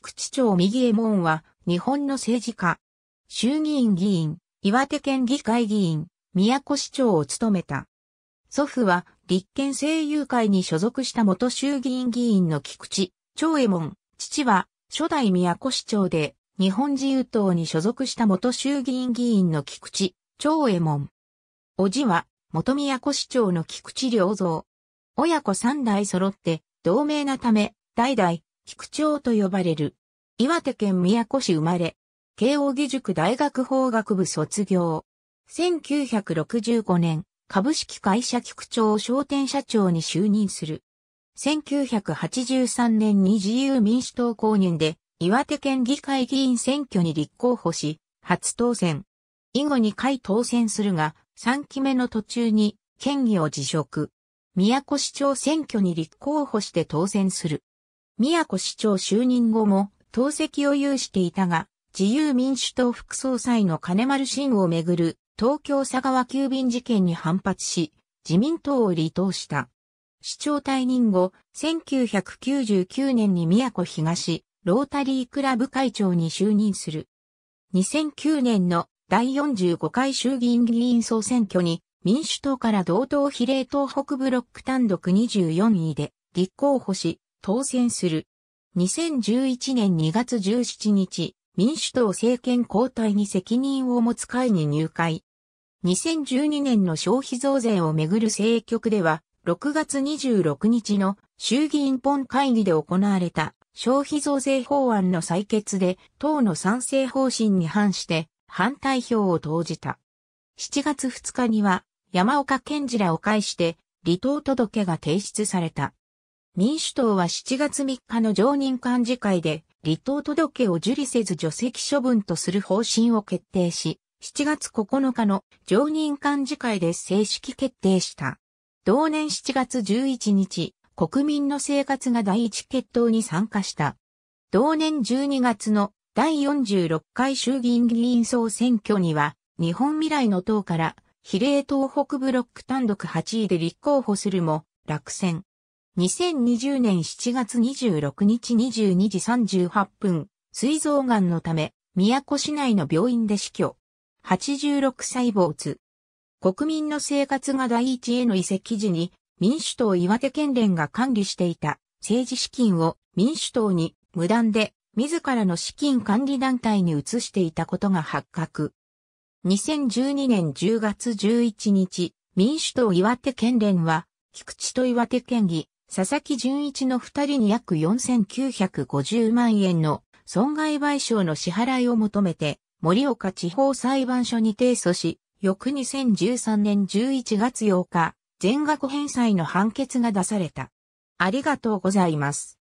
菊池町右衛門は、日本の政治家。衆議院議員、岩手県議会議員、宮古市長を務めた。祖父は、立憲政友会に所属した元衆議院議員の菊池、長衛門。父は、初代宮古市長で、日本自由党に所属した元衆議院議員の菊池、長衛門。叔父は、元宮古市長の菊池良造。親子三代揃って、同盟なため、代々、菊長と呼ばれる。岩手県宮古市生まれ、慶応義塾大学法学部卒業。1965年、株式会社局長商店社長に就任する。1983年に自由民主党公認で、岩手県議会議員選挙に立候補し、初当選。以後2回当選するが、3期目の途中に県議を辞職。宮古市長選挙に立候補して当選する。宮古市長就任後も、党籍を有していたが、自由民主党副総裁の金丸信をめぐる東京佐川急便事件に反発し、自民党を離党した。市長退任後、1999年に宮古東、ロータリークラブ会長に就任する。2009年の第45回衆議院議員総選挙に民主党から同党比例党北ブロック単独24位で立候補し、当選する。2011年2月17日、民主党政権交代に責任を持つ会に入会。2012年の消費増税をめぐる政局では、6月26日の衆議院本会議で行われた消費増税法案の採決で党の賛成方針に反して反対票を投じた。7月2日には山岡健二らを介して離党届が提出された。民主党は7月3日の常任幹事会で、離党届を受理せず除籍処分とする方針を決定し、7月9日の常任幹事会で正式決定した。同年7月11日、国民の生活が第一決闘に参加した。同年12月の第46回衆議院議員総選挙には、日本未来の党から比例東北ブロック単独8位で立候補するも落選。2020年7月26日22時38分、膵臓がんのため、宮古市内の病院で死去。86歳没。国民の生活が第一への移籍時に、民主党岩手県連が管理していた政治資金を民主党に無断で自らの資金管理団体に移していたことが発覚。2012年10月11日、民主党岩手県連は、菊池と岩手県議、佐々木純一の二人に約4950万円の損害賠償の支払いを求めて、森岡地方裁判所に提訴し、翌2013年11月8日、全額返済の判決が出された。ありがとうございます。